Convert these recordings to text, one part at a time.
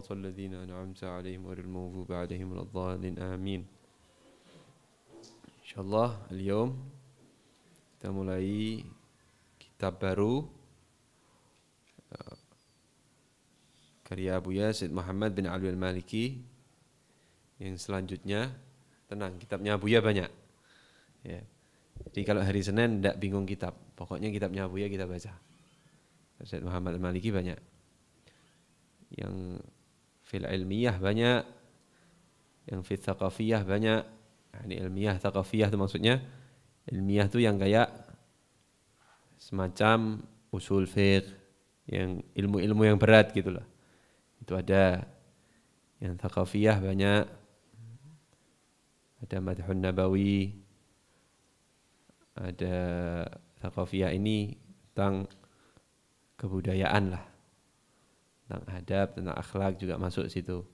صراط الذين أنعمت عليهم غير المغضوب عليهم ولا الضالين آمين InsyaAllah Al-Yawm Kita mulai Kitab baru uh, Karya Abu Yazid Muhammad bin Alwi Al-Maliki Yang selanjutnya Tenang, kitabnya Abu Ya banyak ya. Jadi kalau hari Senin tidak bingung kitab Pokoknya kitabnya Abu Ya kita baca Said Muhammad Al-Maliki banyak Yang fil ilmiyah banyak yang fil thaqafiyah banyak yani ilmiah thaqafiyah itu maksudnya ilmiah itu yang kayak semacam usul fiqh yang ilmu-ilmu yang berat gitulah itu ada yang thaqafiyah banyak ada madhun nabawi ada thaqafiyah ini tentang kebudayaan lah tentang adab, tentang akhlak juga masuk situ.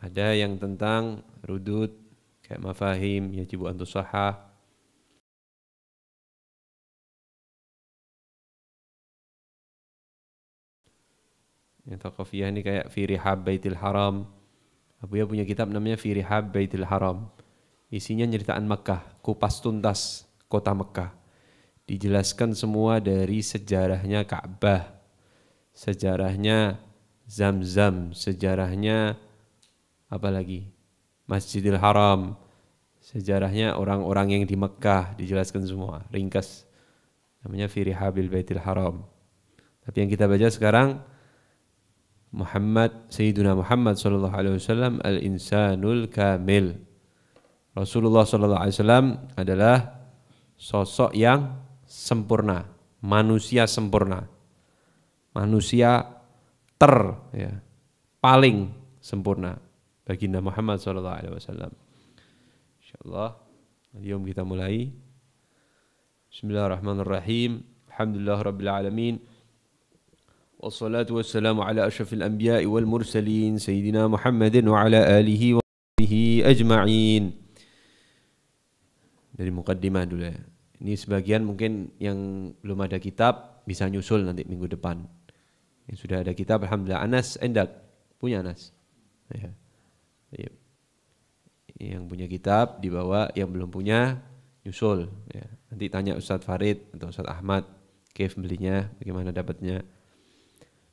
Ada yang tentang rudud, kayak mafahim, yajibu antusahah, Yang taqafiyah ini kayak Firihab Baitil Haram. Abuya punya kitab namanya Firihab Baitil Haram. Isinya nyeritaan Mekah, kupas tuntas kota Mekah. Dijelaskan semua dari sejarahnya Ka'bah, sejarahnya Zam-Zam, sejarahnya apa lagi Masjidil Haram, sejarahnya orang-orang yang di Mekah dijelaskan semua, ringkas. Namanya Firihabil Baitil Haram. Tapi yang kita baca sekarang Muhammad Sayyiduna Muhammad sallallahu alaihi wasallam al-insanul kamil. Rasulullah sallallahu alaihi wasallam adalah sosok yang sempurna, manusia sempurna manusia ter ya, paling sempurna baginda Muhammad sallallahu alaihi wasallam. Insyaallah Yom kita mulai. Bismillahirrahmanirrahim. Alhamdulillah rabbil alamin. والصلاة والسلام على أشرف الأنبياء والمرسلين سيدنا محمد وعلى آله وصحبه أجمعين dari mukadimah dulu ya. Ini sebagian mungkin yang belum ada kitab bisa nyusul nanti minggu depan. Yang sudah ada kitab alhamdulillah. Anas Endak punya Anas. Ya. ya. Yang punya kitab dibawa, yang belum punya nyusul. Ya. Nanti tanya Ustadz Farid atau Ustadz Ahmad, kif belinya, bagaimana dapatnya.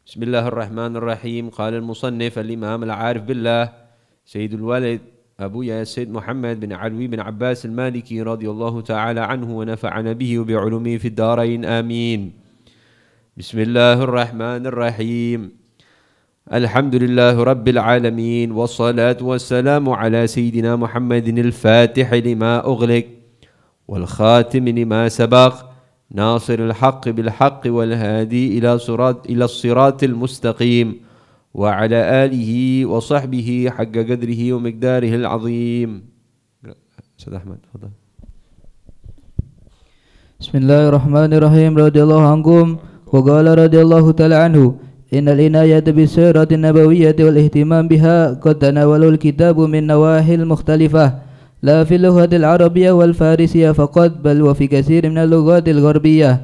Bismillahirrahmanirrahim. Qala al-musannif al-imam al-arif billah Sayyidul Walid Abu Yasid Muhammad bin Alwi bin Abbas al-Maliki radhiyallahu taala anhu wa nafa'ana bihi wa bi 'ulumihi amin. بسم الله الرحمن الرحيم الحمد لله رب العالمين والصلاة والسلام على سيدنا محمد الفاتح لما أغلق والخاتم لما سبق ناصر الحق بالحق والهادي إلى صراط إلى الصراط المستقيم وعلى آله وصحبه حق قدره ومقداره العظيم أستاذ أحمد تفضل بسم الله الرحمن الرحيم رضي الله عنكم وقال رضي الله تعالى عنه إن العناية بالسيرة النبوية والاهتمام بها قد تناوله الكتاب من نواحي المختلفة لا في اللغة العربية والفارسية فقط بل وفي كثير من اللغات الغربية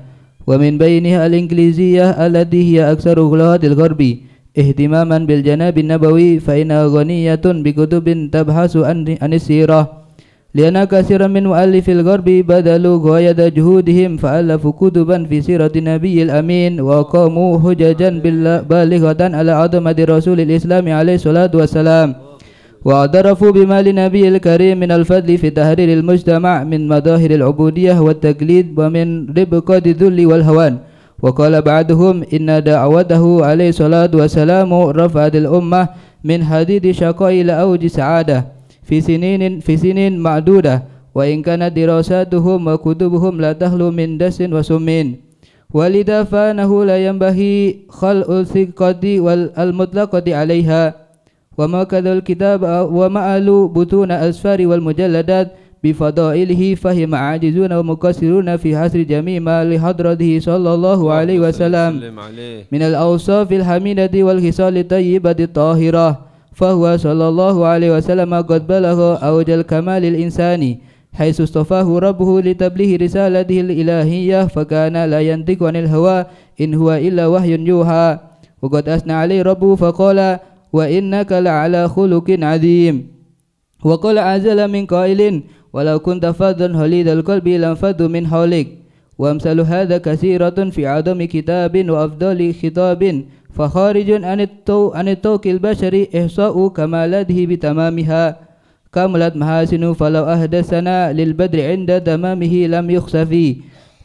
ومن بينها الإنجليزية التي هي أكثر لغات الغربي اهتماما بالجناب النبوي فإنها غنية بكتب تبحث عن السيرة لأن كثيرا من مؤلف الغرب بذلوا غاية جهودهم فألفوا كتبا في سيرة النبي الأمين وقاموا حججا بالغة على عظمة رسول الإسلام عليه الصلاة والسلام واعترفوا بما للنبي الكريم من الفضل في تحرير المجتمع من مظاهر العبودية والتقليد ومن ربقة الذل والهوان وقال بعضهم إن دعوته عليه الصلاة والسلام رفعت الأمة من حديد شقاء إلى أوج سعادة في سنين في سنين معدودة وإن كانت دراساتهم وكتبهم لا تخلو من دس وسم ولذا فانه لا ينبغي خلع الثقة والمطلقة عليها وما كذا الكتاب وما ألو بطون الأسفار والمجلدات بفضائله فهم عاجزون ومقصرون في حصر جميع ما لحضرته صلى الله عليه وسلم من الأوصاف الحميدة والخصال الطيبة الطاهرة فهو صلى الله عليه وسلم قد بلغ أوج الكمال الإنساني حيث اصطفاه ربه لتبليه رسالته الإلهية فكان لا ينطق عن الهوى إن هو إلا وحي يوحى وقد أثنى عليه ربه فقال وإنك لعلى خلق عظيم وقال عزل من قائل ولو كنت فظا هليد القلب لانفضوا من حولك وأمثال هذا كثيرة في عدم كتاب وأفضل خطاب فخارج عن التو عن التوك البشري إحصاء كمالاته بتمامها كملت محاسن فلو أهدسنا للبدر عند تمامه لم فيه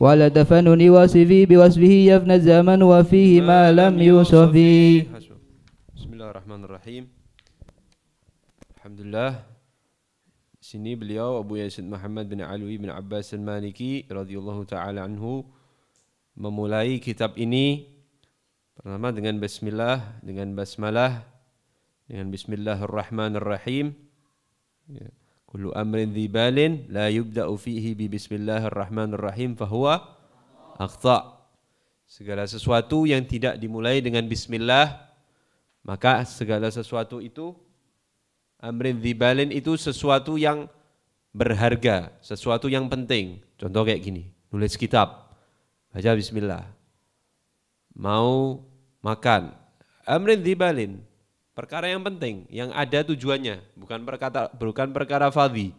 ولا دفنني وصفي بوصفه يفنى الزمن وفيه ما لم يوصفي بسم الله الرحمن الرحيم الحمد لله sini beliau Abu Yazid Muhammad bin Alwi bin Abbas al-Maliki radhiyallahu taala anhu memulai kitab ini pertama dengan bismillah, dengan basmalah, dengan bismillahirrahmanirrahim. Ya. Kullu amrin dhibalin la yubda'u fihi bi bismillahirrahmanirrahim fahuwa akhta. Segala sesuatu yang tidak dimulai dengan bismillah maka segala sesuatu itu amrin dibalin itu sesuatu yang berharga, sesuatu yang penting. Contoh kayak gini, nulis kitab, baca bismillah. Mau makan, amrin dibalin, perkara yang penting, yang ada tujuannya, bukan perkata, bukan perkara fadhi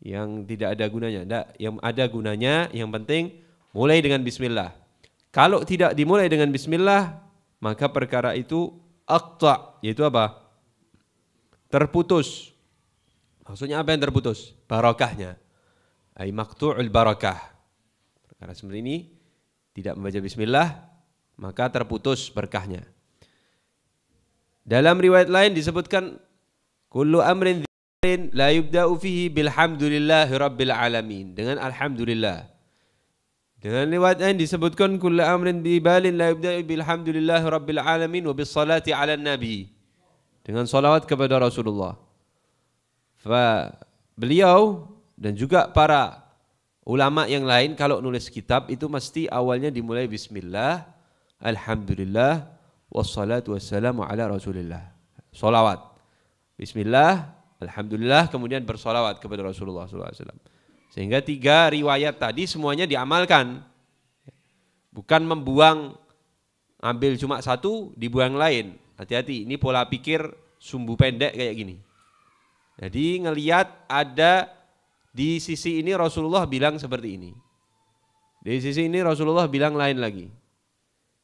yang tidak ada gunanya. Tidak, yang ada gunanya, yang penting mulai dengan bismillah. Kalau tidak dimulai dengan bismillah, maka perkara itu akta, yaitu apa? terputus. Maksudnya apa yang terputus? Barokahnya. Ay maktu'ul barokah Karena seperti ini tidak membaca bismillah maka terputus berkahnya. Dalam riwayat lain disebutkan kullu amrin dzikrin la yubda'u fihi bilhamdulillahi rabbil alamin dengan alhamdulillah. Dengan riwayat lain disebutkan kullu amrin bibalin la yubda'u bilhamdulillahi rabbil alamin wa bis salati 'alan nabi dengan salawat kepada Rasulullah. Fa beliau dan juga para ulama yang lain kalau nulis kitab itu mesti awalnya dimulai bismillah, alhamdulillah, wassalatu wassalamu ala Rasulillah. Salawat. Bismillah, alhamdulillah kemudian bersolawat kepada Rasulullah SAW. Sehingga tiga riwayat tadi semuanya diamalkan. Bukan membuang ambil cuma satu, dibuang lain Hati-hati, ini pola pikir sumbu pendek kayak gini. Jadi ngeliat ada di sisi ini Rasulullah bilang seperti ini. Di sisi ini Rasulullah bilang lain lagi.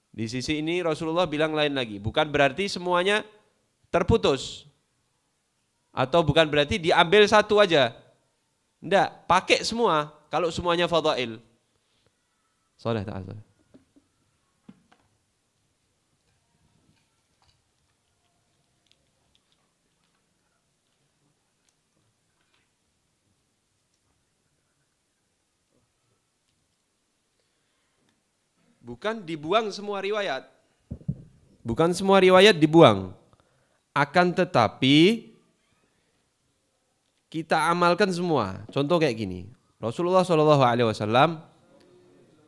Di sisi ini Rasulullah bilang lain lagi. Bukan berarti semuanya terputus. Atau bukan berarti diambil satu aja. Enggak, pakai semua kalau semuanya fadha'il. Salih ta'ala. Bukan dibuang semua riwayat. Bukan semua riwayat dibuang. Akan tetapi kita amalkan semua. Contoh kayak gini. Rasulullah Shallallahu alaihi wasallam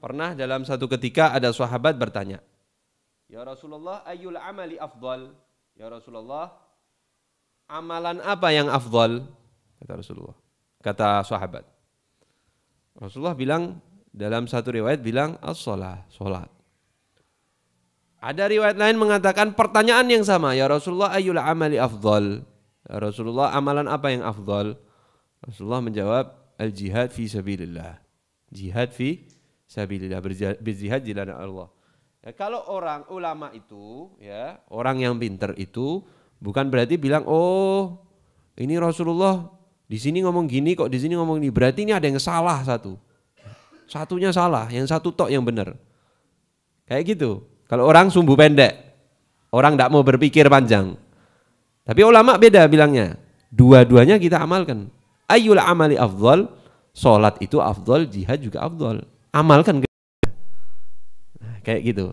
pernah dalam satu ketika ada sahabat bertanya, "Ya Rasulullah, ayul amali afdal?" Ya Rasulullah, amalan apa yang afdal? Kata Rasulullah. Kata sahabat. Rasulullah bilang, dalam satu riwayat bilang as-salah, sholat. Ada riwayat lain mengatakan pertanyaan yang sama, ya Rasulullah ayyul amali afdal? Ya Rasulullah amalan apa yang afdal? Rasulullah menjawab al-jihad fi sabilillah. Jihad fi sabilillah berjihad di jalan Allah. Ya, kalau orang ulama itu ya, orang yang pinter itu bukan berarti bilang oh ini Rasulullah di sini ngomong gini kok di sini ngomong ini berarti ini ada yang salah satu. Satunya salah, yang satu tok yang benar. Kayak gitu. Kalau orang sumbu pendek, orang tidak mau berpikir panjang. Tapi ulama beda bilangnya. Dua-duanya kita amalkan. Ayyul amali afdol, sholat itu afdol, jihad juga afdol. Amalkan. Nah, kayak gitu.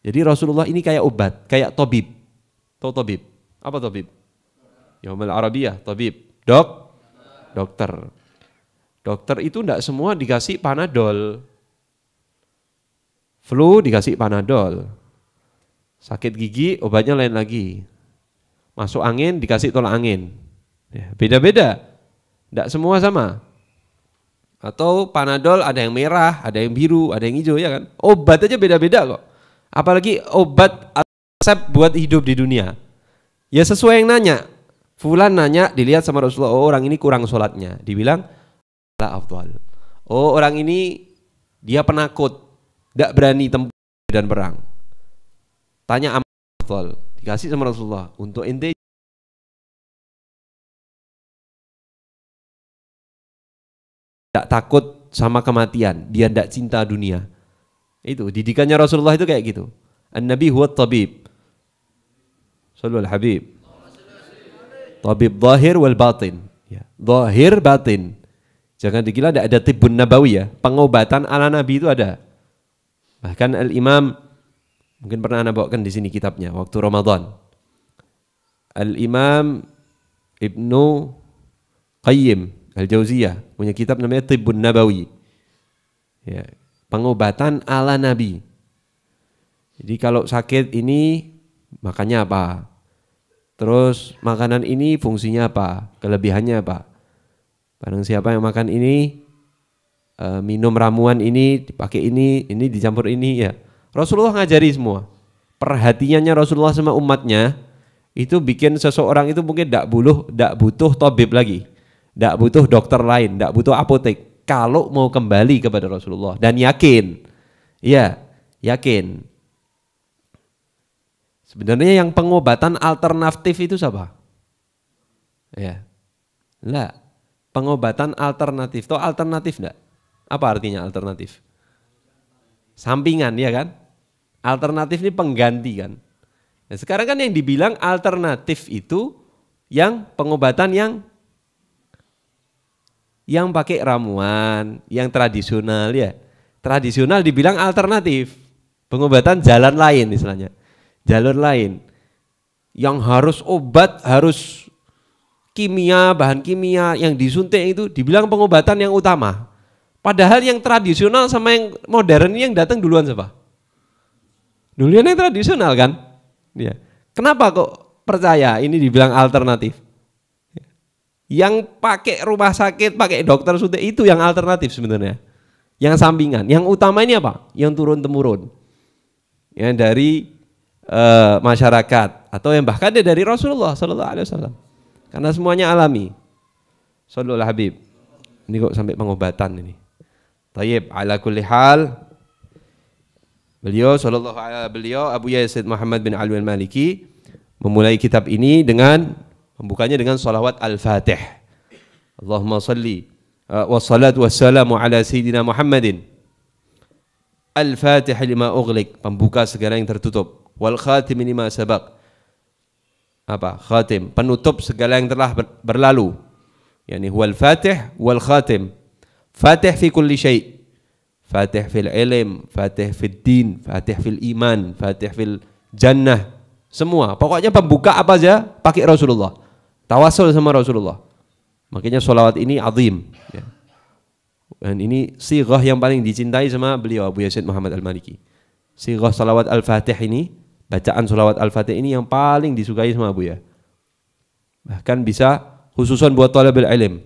Jadi Rasulullah ini kayak obat, kayak tobib. Tau tobib? Apa tobib? Yaumal Arabiyah, tobib. Dok? Dokter. Dokter itu tidak semua dikasih panadol. Flu dikasih panadol. Sakit gigi obatnya lain lagi. Masuk angin dikasih tolak angin. Ya, beda-beda. Tidak semua sama. Atau panadol ada yang merah, ada yang biru, ada yang hijau ya kan. Obat aja beda-beda kok. Apalagi obat resep buat hidup di dunia. Ya sesuai yang nanya. Fulan nanya dilihat sama Rasulullah, oh, orang ini kurang sholatnya. Dibilang la afdal. Oh, orang ini dia penakut, tidak berani tempur dan perang. Tanya amal afdal. Dikasih sama Rasulullah untuk ente tidak takut sama kematian, dia tidak cinta dunia. Itu didikannya Rasulullah itu kayak gitu. An-Nabi huwa tabib. Sallallahu habib. Tabib zahir wal batin. Ya. Zahir batin. Jangan dikira tidak ada tibun nabawi ya. Pengobatan ala Nabi itu ada. Bahkan Al-Imam, mungkin pernah Anda bawakan di sini kitabnya, waktu Ramadan. Al-Imam Ibnu Qayyim Al-Jauziyah punya kitab namanya Tibbun Nabawi. Ya, pengobatan ala Nabi. Jadi kalau sakit ini makannya apa? Terus makanan ini fungsinya apa? Kelebihannya apa? Barang siapa yang makan ini, eh, minum ramuan ini, dipakai ini, ini dicampur ini ya. Rasulullah ngajari semua. Perhatiannya Rasulullah sama umatnya itu bikin seseorang itu mungkin tidak butuh tidak butuh tabib lagi. Tidak butuh dokter lain, tidak butuh apotek. Kalau mau kembali kepada Rasulullah dan yakin. ya yakin. Sebenarnya yang pengobatan alternatif itu siapa? Ya. Lah, pengobatan alternatif. Toh alternatif enggak? Apa artinya alternatif? Sampingan ya kan? Alternatif ini pengganti kan? Nah, sekarang kan yang dibilang alternatif itu yang pengobatan yang yang pakai ramuan, yang tradisional ya. Tradisional dibilang alternatif. Pengobatan jalan lain istilahnya. Jalur lain. Yang harus obat harus kimia, bahan kimia yang disuntik itu dibilang pengobatan yang utama. Padahal yang tradisional sama yang modern ini yang datang duluan siapa? Duluan yang tradisional kan? Ya. Kenapa kok percaya ini dibilang alternatif? Yang pakai rumah sakit, pakai dokter suntik itu yang alternatif sebenarnya. Yang sampingan. Yang utama ini apa? Yang turun temurun. Yang dari e, masyarakat atau yang bahkan dari Rasulullah Sallallahu Alaihi Wasallam. Karena semuanya alami. Sallallahu Habib. Ini kok sampai pengobatan ini. Tayyib ala kulli hal beliau sallallahu alaihi beliau Abu Yazid Muhammad bin Alwi Al-Maliki memulai kitab ini dengan membukanya dengan salawat Al-Fatih. Allahumma salli uh, wassalatu wassalamu ala sayyidina Muhammadin Al-Fatih lima ughliq, pembuka segala yang tertutup. Wal khatim lima sabaq, apa khatim penutup segala yang telah berlalu yakni huwal fatih wal khatim fatih fi kulli syai fatih fil ilm fatih fil din fatih fil iman fatih fil jannah semua pokoknya pembuka apa aja pakai Rasulullah tawasul sama Rasulullah makanya solawat ini azim ya. dan ini roh yang paling dicintai sama beliau Abu Yasid Muhammad Al-Maliki roh solawat Al-Fatih ini bacaan sholawat Al-Fatih ini yang paling disukai sama Buya. Bahkan bisa khususan buat talabul ilm.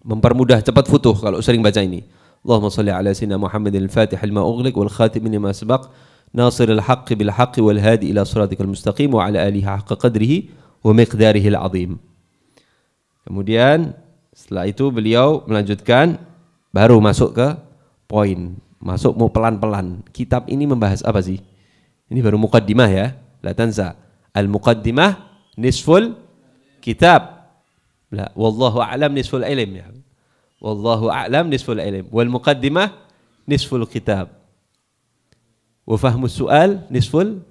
Mempermudah cepat futuh kalau sering baca ini. Allahumma salli ala sinna Muhammadin al-Fatih al-ma wal khatib lima sabaq nasir al-haqq bil haqq wal hadi ila siratikal mustaqim wa ala alihi haqqa qadrihi wa miqdarihi al-azim. Kemudian setelah itu beliau melanjutkan baru masuk ke poin. Masuk mau pelan-pelan. Kitab ini membahas apa sih? Ini baru mukaddimah ya. La tanza. al mukaddimah nisful kitab. La, wallahu a'lam nisful ilm ya. Wallahu a'lam nisful ilm. Wal mukaddimah nisful kitab. Wa fahmu su'al nisful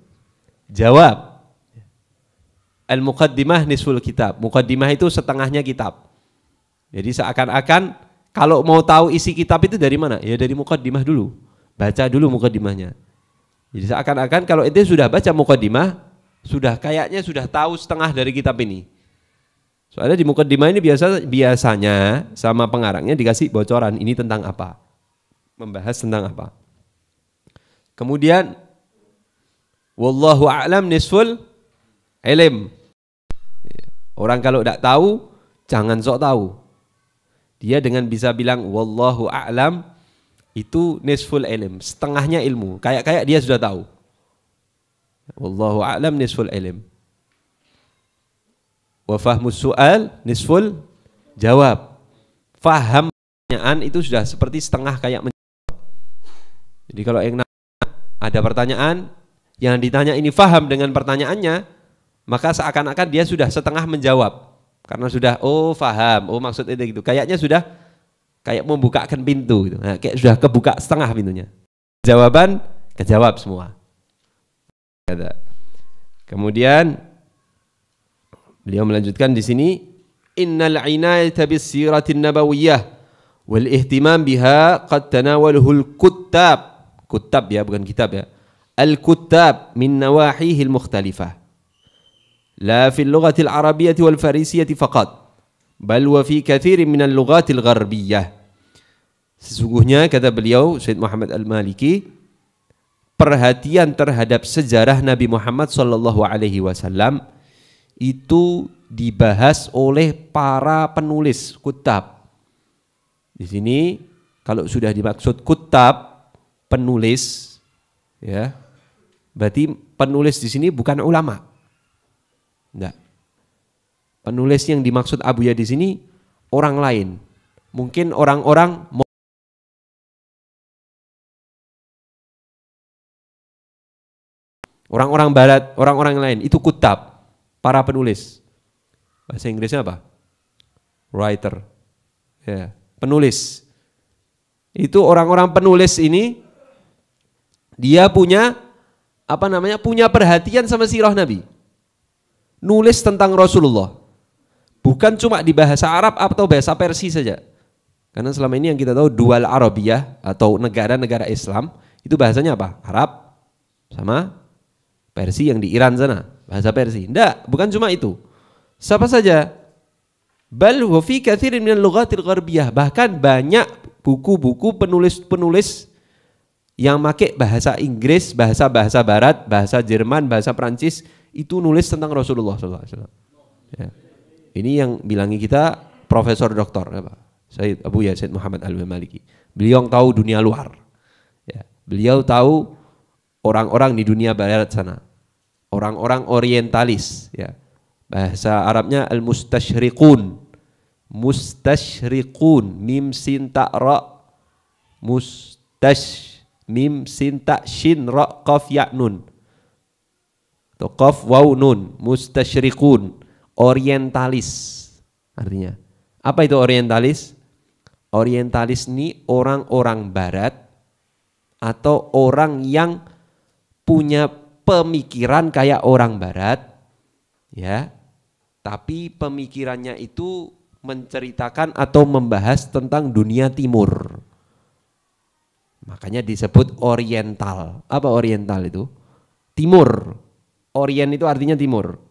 jawab. al mukaddimah nisful kitab. Mukaddimah itu setengahnya kitab. Jadi seakan-akan kalau mau tahu isi kitab itu dari mana? Ya dari mukaddimah dulu. Baca dulu mukaddimahnya. Jadi seakan-akan kalau ente sudah baca mukadimah, sudah kayaknya sudah tahu setengah dari kitab ini. Soalnya di mukadimah ini biasa biasanya sama pengarangnya dikasih bocoran ini tentang apa. Membahas tentang apa. Kemudian wallahu a'lam nisful ilm. Ya, orang kalau tidak tahu jangan sok tahu. Dia dengan bisa bilang wallahu a'lam itu nisful ilm, setengahnya ilmu. Kayak kayak dia sudah tahu. Wallahu a'lam nisful ilm. Wa fahmus su'al nisful jawab. Faham pertanyaan itu sudah seperti setengah kayak menjawab. Jadi kalau yang ada pertanyaan yang ditanya ini faham dengan pertanyaannya, maka seakan-akan dia sudah setengah menjawab karena sudah oh faham, oh maksudnya gitu. Kayaknya sudah kayak membukakan pintu gitu. Nah, kayak sudah kebuka setengah pintunya. Jawaban kejawab semua. Ada. Kemudian beliau melanjutkan di sini innal inayata bis siratin nabawiyyah wal ihtimam biha qad tanawalahu al kuttab kuttab ya bukan kitab ya al kuttab min nawahihi al mukhtalifah la fil lughati al arabiyyah wal farisiyyah faqat bal wa fi katsirin minal lughatil gharbiyah sesungguhnya kata beliau Syed Muhammad Al-Maliki perhatian terhadap sejarah Nabi Muhammad sallallahu alaihi wasallam itu dibahas oleh para penulis kutab di sini kalau sudah dimaksud kutab penulis ya berarti penulis di sini bukan ulama enggak Penulis yang dimaksud Abu Ya di sini orang lain. Mungkin orang-orang Orang-orang barat, orang-orang lain itu kutab, para penulis. Bahasa Inggrisnya apa? Writer. Ya, penulis. Itu orang-orang penulis ini dia punya apa namanya? punya perhatian sama sirah Nabi. Nulis tentang Rasulullah. Bukan cuma di bahasa Arab atau bahasa Persia saja. Karena selama ini yang kita tahu dual Arabiyah atau negara-negara Islam itu bahasanya apa? Arab sama Persia yang di Iran sana, bahasa Persia. Enggak, bukan cuma itu. Siapa saja? Bal fi katsirin bahkan banyak buku-buku penulis-penulis yang make bahasa Inggris, bahasa-bahasa Barat, bahasa Jerman, bahasa Prancis itu nulis tentang Rasulullah SAW. Ya. Ini yang bilangi kita Profesor Doktor apa? Ya, Said Abu Said Muhammad Al Maliki. Beliau tahu dunia luar. Ya. Beliau tahu orang-orang di dunia barat sana. Orang-orang orientalis ya. Bahasa Arabnya al mustashriqun. Mustashriqun mim sin ta ra mustash mim sin ta shin ra qaf ya nun. Atau qaf waw nun mustashriqun orientalis artinya. Apa itu orientalis? Orientalis ini orang-orang barat atau orang yang punya pemikiran kayak orang barat ya. Tapi pemikirannya itu menceritakan atau membahas tentang dunia timur. Makanya disebut oriental. Apa oriental itu? Timur. Orient itu artinya timur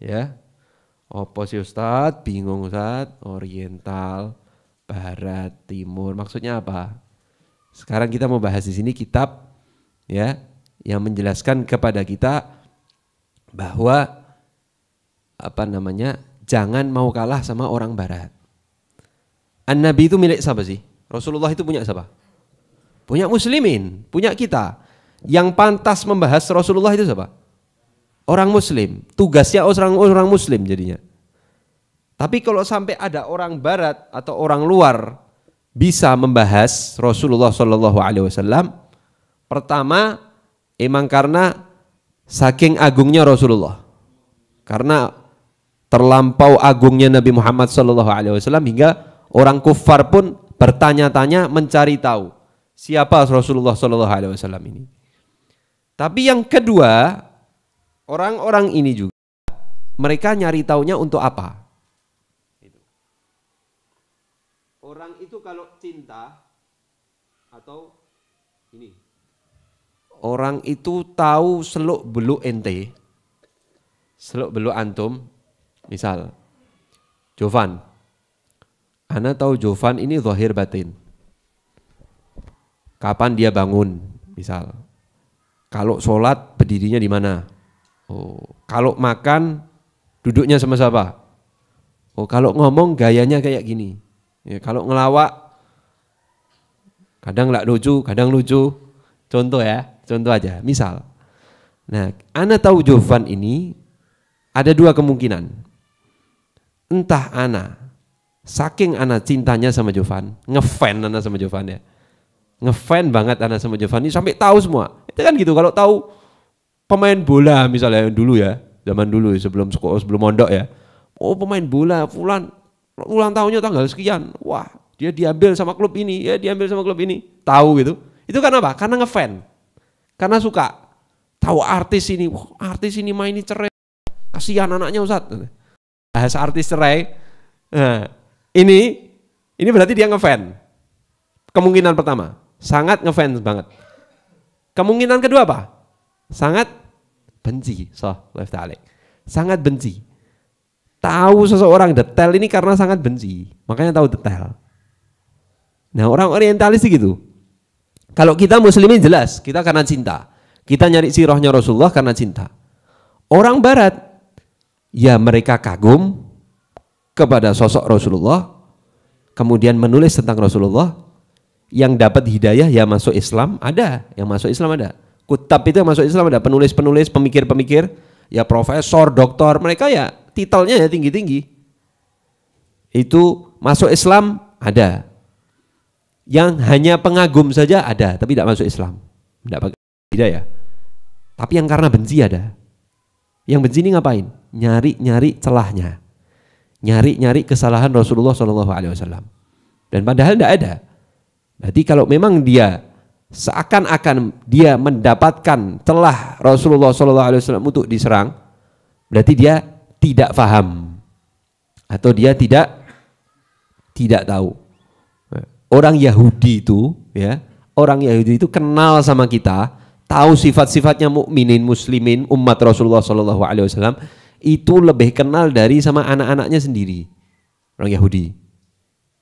ya opo sih bingung Ustadz Oriental Barat Timur maksudnya apa sekarang kita mau bahas di sini kitab ya yang menjelaskan kepada kita bahwa apa namanya jangan mau kalah sama orang Barat An Nabi itu milik siapa sih Rasulullah itu punya siapa punya Muslimin punya kita yang pantas membahas Rasulullah itu siapa orang muslim, tugasnya orang orang muslim jadinya. Tapi kalau sampai ada orang barat atau orang luar bisa membahas Rasulullah Shallallahu alaihi wasallam, pertama emang karena saking agungnya Rasulullah. Karena terlampau agungnya Nabi Muhammad Shallallahu alaihi wasallam hingga orang kufar pun bertanya-tanya mencari tahu siapa Rasulullah Shallallahu alaihi wasallam ini. Tapi yang kedua, Orang-orang ini juga mereka nyari taunya untuk apa? Orang itu kalau cinta atau ini. Orang itu tahu seluk beluk ente. Seluk beluk antum. Misal Jovan. Ana tahu Jovan ini zahir batin. Kapan dia bangun? Misal. Kalau sholat berdirinya di mana? Oh, kalau makan duduknya sama siapa? Oh, kalau ngomong gayanya kayak gini. Ya, kalau ngelawak kadang nggak lucu, kadang lucu. Contoh ya, contoh aja, misal. Nah, ana tahu Jovan ini ada dua kemungkinan. Entah ana saking ana cintanya sama Jovan, ngefan ana sama Jovan ya. Ngefan banget ana sama Jovan ini sampai tahu semua. Itu kan gitu kalau tahu pemain bola misalnya dulu ya, zaman dulu ya, sebelum sekolah sebelum mondok ya. Oh pemain bola Fulan ulang tahunnya tanggal sekian. Wah, dia diambil sama klub ini, ya diambil sama klub ini. Tahu gitu. Itu karena apa? Karena ngefan. Karena suka. Tahu artis ini, wah artis ini main ini cerai. Kasihan anaknya ustadz Bahasa artis cerai. Nah, ini ini berarti dia ngefan. Kemungkinan pertama, sangat ngefans banget. Kemungkinan kedua apa? sangat benci so sangat benci tahu seseorang detail ini karena sangat benci makanya tahu detail nah orang orientalis gitu kalau kita muslimin jelas kita karena cinta kita nyari si rohnya Rasulullah karena cinta orang barat ya mereka kagum kepada sosok Rasulullah kemudian menulis tentang Rasulullah yang dapat hidayah ya masuk Islam ada yang masuk Islam ada Kutab itu yang masuk Islam ada penulis-penulis, pemikir-pemikir, ya profesor, doktor, mereka ya titelnya ya tinggi-tinggi. Itu masuk Islam ada. Yang hanya pengagum saja ada, tapi tidak masuk Islam. Tidak pakai tidak ya. Tapi yang karena benci ada. Yang benci ini ngapain? Nyari-nyari celahnya. Nyari-nyari kesalahan Rasulullah SAW. Dan padahal tidak ada. Berarti kalau memang dia seakan-akan dia mendapatkan telah Rasulullah SAW untuk diserang, berarti dia tidak faham atau dia tidak tidak tahu. Orang Yahudi itu, ya, orang Yahudi itu kenal sama kita, tahu sifat-sifatnya mukminin, muslimin, umat Rasulullah SAW itu lebih kenal dari sama anak-anaknya sendiri orang Yahudi.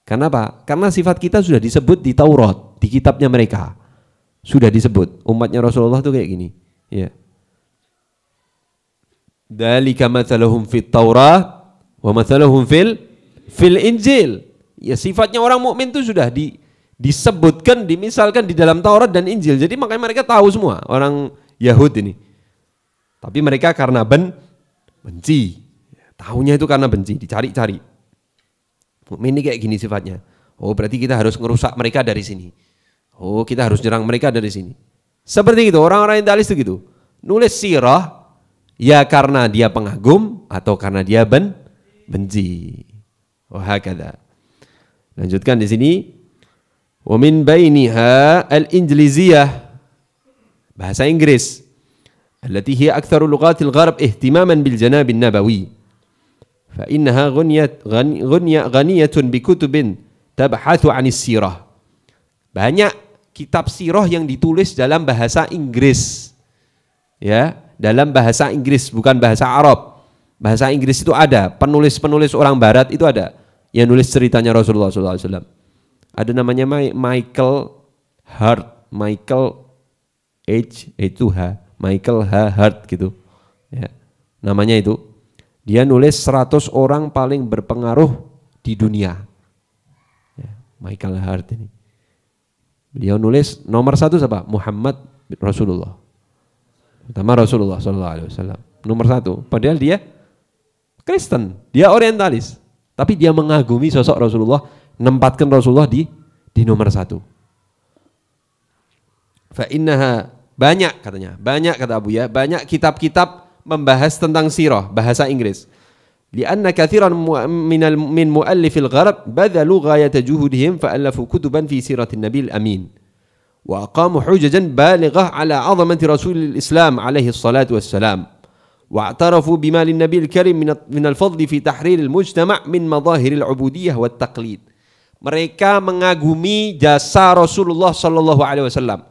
Kenapa? Karena sifat kita sudah disebut di Taurat, di kitabnya mereka sudah disebut umatnya Rasulullah tuh kayak gini ya dalika mathaluhum fit Taurah wa mathaluhum fil fil Injil ya sifatnya orang mukmin tuh sudah di disebutkan dimisalkan di dalam Taurat dan Injil jadi makanya mereka tahu semua orang Yahudi ini tapi mereka karena ben benci tahunya itu karena benci dicari-cari mukmin ini kayak gini sifatnya oh berarti kita harus merusak mereka dari sini Oh, kita harus nyerang mereka dari sini. Seperti itu, orang-orang idealis itu gitu. Nulis sirah ya karena dia pengagum atau karena dia ben benci. Oh, hakada. Lanjutkan di sini. Wa min bainiha al-Injliziyah. Bahasa Inggris. التي هي أكثر لغات bil اهتماما بالجناب nabawi فإنها غنية, غنية, غنية بكتب تبحث عن السيرة banyak kitab siroh yang ditulis dalam bahasa Inggris. Ya, dalam bahasa Inggris bukan bahasa Arab. Bahasa Inggris itu ada, penulis-penulis orang barat itu ada yang nulis ceritanya Rasulullah SAW. Ada namanya Michael Hart, Michael H itu H, Michael H Hart gitu. Ya. Namanya itu. Dia nulis 100 orang paling berpengaruh di dunia. Ya, Michael Hart ini. Beliau nulis nomor satu siapa? Muhammad Rasulullah. Pertama Rasulullah Sallallahu Alaihi Wasallam. Nomor satu. Padahal dia Kristen, dia Orientalis, tapi dia mengagumi sosok Rasulullah, nempatkan Rasulullah di di nomor satu. Fa'innaha banyak katanya, banyak kata Abu ya, banyak kitab-kitab membahas tentang sirah bahasa Inggris. لأن كثيرا من من مؤلف الغرب بذلوا غاية جهودهم فألفوا كتبا في سيرة النبي الأمين وأقاموا حججا بالغة على عظمة رسول الإسلام عليه الصلاة والسلام واعترفوا بما للنبي الكريم من من الفضل في تحرير المجتمع من مظاهر العبودية والتقليد mereka mengagumi jasa Rasulullah Shallallahu Alaihi Wasallam,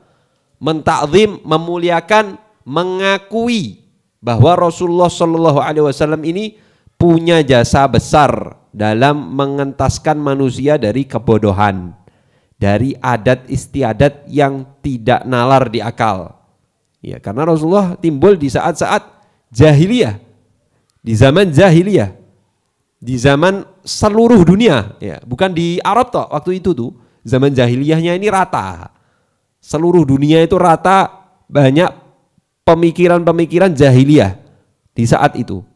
mentakzim, memuliakan, mengakui bahwa Rasulullah Shallallahu Alaihi Wasallam ini punya jasa besar dalam mengentaskan manusia dari kebodohan, dari adat istiadat yang tidak nalar di akal. Ya, karena Rasulullah timbul di saat-saat jahiliyah, di zaman jahiliyah, di zaman seluruh dunia, ya, bukan di Arab toh waktu itu tuh zaman jahiliyahnya ini rata, seluruh dunia itu rata banyak pemikiran-pemikiran jahiliyah di saat itu.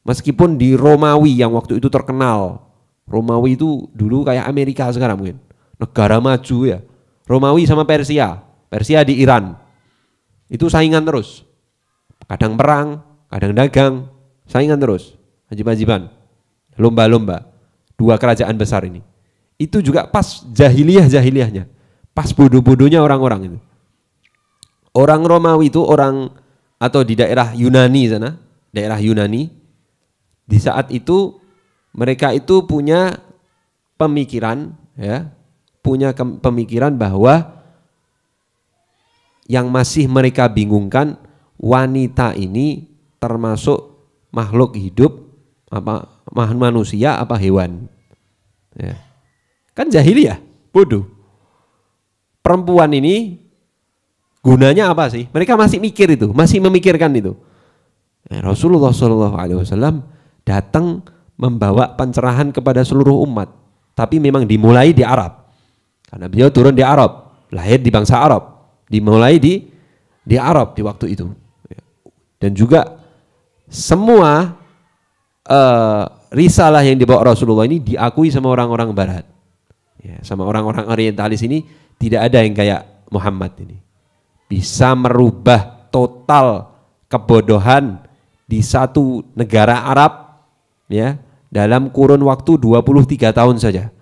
Meskipun di Romawi yang waktu itu terkenal. Romawi itu dulu kayak Amerika sekarang mungkin. Negara maju ya. Romawi sama Persia. Persia di Iran. Itu saingan terus. Kadang perang, kadang dagang, saingan terus. Hajib-hajiban. Lomba-lomba. Dua kerajaan besar ini. Itu juga pas jahiliyah-jahiliyahnya. Pas bodoh-bodohnya orang-orang itu. Orang Romawi itu orang atau di daerah Yunani sana, daerah Yunani di saat itu mereka itu punya pemikiran ya, punya pemikiran bahwa yang masih mereka bingungkan wanita ini termasuk makhluk hidup apa manusia apa hewan. Ya. Kan jahiliyah, bodoh. Perempuan ini gunanya apa sih? Mereka masih mikir itu, masih memikirkan itu. Ya, Rasulullah Shallallahu Alaihi Wasallam datang membawa pencerahan kepada seluruh umat. Tapi memang dimulai di Arab. Karena beliau turun di Arab, lahir di bangsa Arab, dimulai di di Arab di waktu itu. Dan juga semua uh, risalah yang dibawa Rasulullah ini diakui sama orang-orang Barat, ya, sama orang-orang Orientalis ini tidak ada yang kayak Muhammad ini bisa merubah total kebodohan di satu negara Arab ya dalam kurun waktu 23 tahun saja.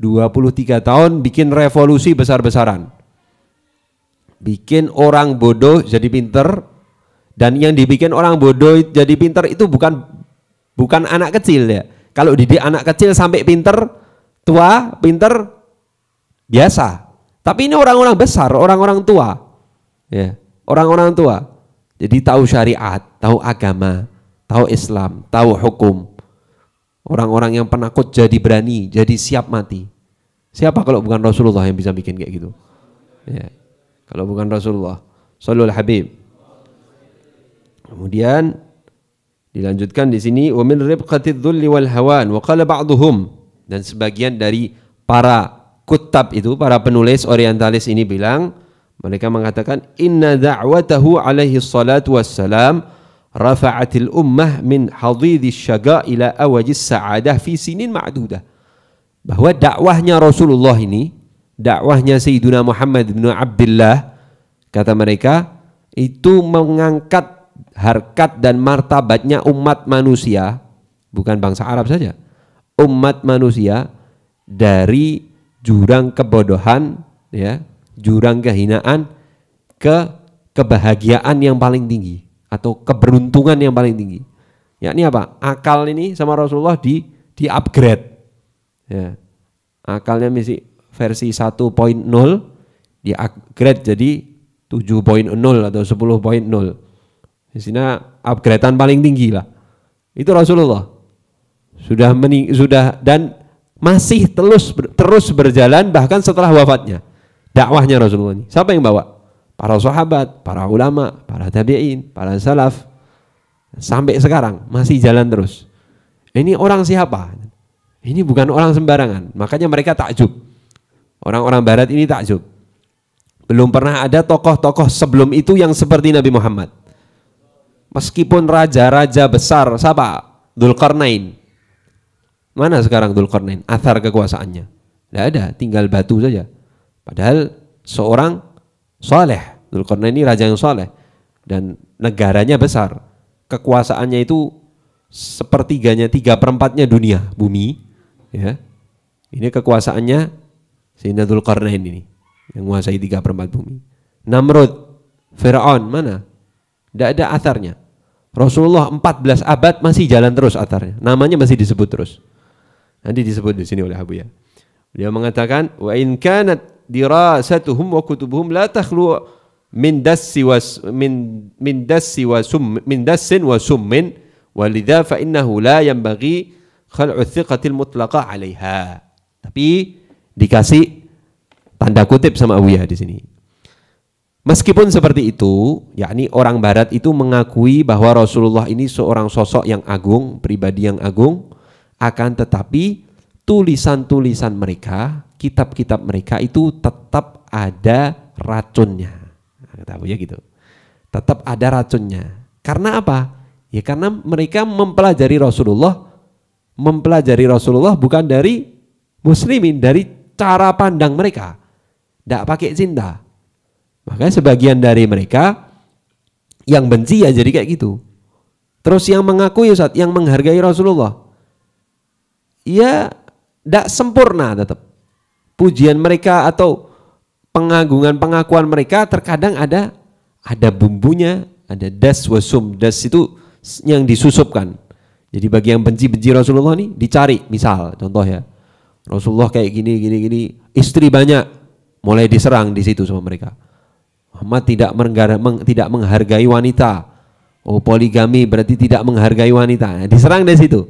23 tahun bikin revolusi besar-besaran. Bikin orang bodoh jadi pinter dan yang dibikin orang bodoh jadi pinter itu bukan bukan anak kecil ya. Kalau didik anak kecil sampai pinter, tua, pinter biasa. Tapi ini orang-orang besar, orang-orang tua. Ya, orang-orang tua. Jadi tahu syariat, tahu agama, tahu Islam, tahu hukum. Orang-orang yang penakut jadi berani, jadi siap mati. Siapa kalau bukan Rasulullah yang bisa bikin kayak gitu? Ya. Kalau bukan Rasulullah, Sallallahu Habib. Kemudian dilanjutkan di sini wa min wal hawan wa qala dan sebagian dari para kutab itu para penulis orientalis ini bilang mereka mengatakan inna da'watahu alaihi salatu wassalam rafa'atil ummah min hadidhi syaga ila awajis sa'adah fi sinin ma'dudah bahwa dakwahnya Rasulullah ini dakwahnya Sayyiduna Muhammad bin Abdullah kata mereka itu mengangkat harkat dan martabatnya umat manusia bukan bangsa Arab saja umat manusia dari jurang kebodohan ya jurang kehinaan ke kebahagiaan yang paling tinggi atau keberuntungan yang paling tinggi. Yakni apa? Akal ini sama Rasulullah di di upgrade. Ya. Akalnya misi versi 1.0 di upgrade jadi 7.0 atau 10.0. Di sini upgradean paling tinggi lah. Itu Rasulullah. Sudah mening, sudah dan masih terus terus berjalan bahkan setelah wafatnya dakwahnya Rasulullah ini. Siapa yang bawa? para sahabat, para ulama, para tabi'in, para salaf sampai sekarang masih jalan terus. Ini orang siapa? Ini bukan orang sembarangan. Makanya mereka takjub. Orang-orang barat ini takjub. Belum pernah ada tokoh-tokoh sebelum itu yang seperti Nabi Muhammad. Meskipun raja-raja besar, siapa? Dulkarnain. Mana sekarang Dulkarnain? Athar kekuasaannya. Tidak ada, tinggal batu saja. Padahal seorang soleh. Dulkarnain ini raja yang soleh dan negaranya besar. Kekuasaannya itu sepertiganya, tiga perempatnya dunia bumi. Ya. Ini kekuasaannya Sayyidina Dulkarnain ini yang menguasai tiga perempat bumi. Namrud, Fir'aun mana? Tidak ada atarnya, Rasulullah 14 abad masih jalan terus atarnya, Namanya masih disebut terus. Nanti disebut di sini oleh Abu ya. Dia mengatakan wa in kanat dirasatuhum wa kutubuhum la takhlu min dassi wa min min dassi wa sum min dassin wa لا ينبغي fa innahu la yanbaghi khal'u Tapi dikasih tanda kutip sama Abuya di sini. Meskipun seperti itu, yakni orang barat itu mengakui bahwa Rasulullah ini seorang sosok yang agung, pribadi yang agung, akan tetapi tulisan-tulisan mereka kitab-kitab mereka itu tetap ada racunnya. Nah, tahu ya gitu. Tetap ada racunnya. Karena apa? Ya karena mereka mempelajari Rasulullah, mempelajari Rasulullah bukan dari muslimin, dari cara pandang mereka. Tidak pakai cinta. Makanya sebagian dari mereka yang benci ya jadi kayak gitu. Terus yang mengakui Ustaz, yang menghargai Rasulullah. Ya tidak sempurna tetap pujian mereka atau pengagungan pengakuan mereka terkadang ada ada bumbunya, ada das wasum. Das itu yang disusupkan. Jadi bagi yang benci-benci Rasulullah nih dicari misal contoh ya. Rasulullah kayak gini gini gini, istri banyak mulai diserang di situ sama mereka. Muhammad tidak meng, tidak menghargai wanita. Oh poligami berarti tidak menghargai wanita. Nah, diserang dari situ.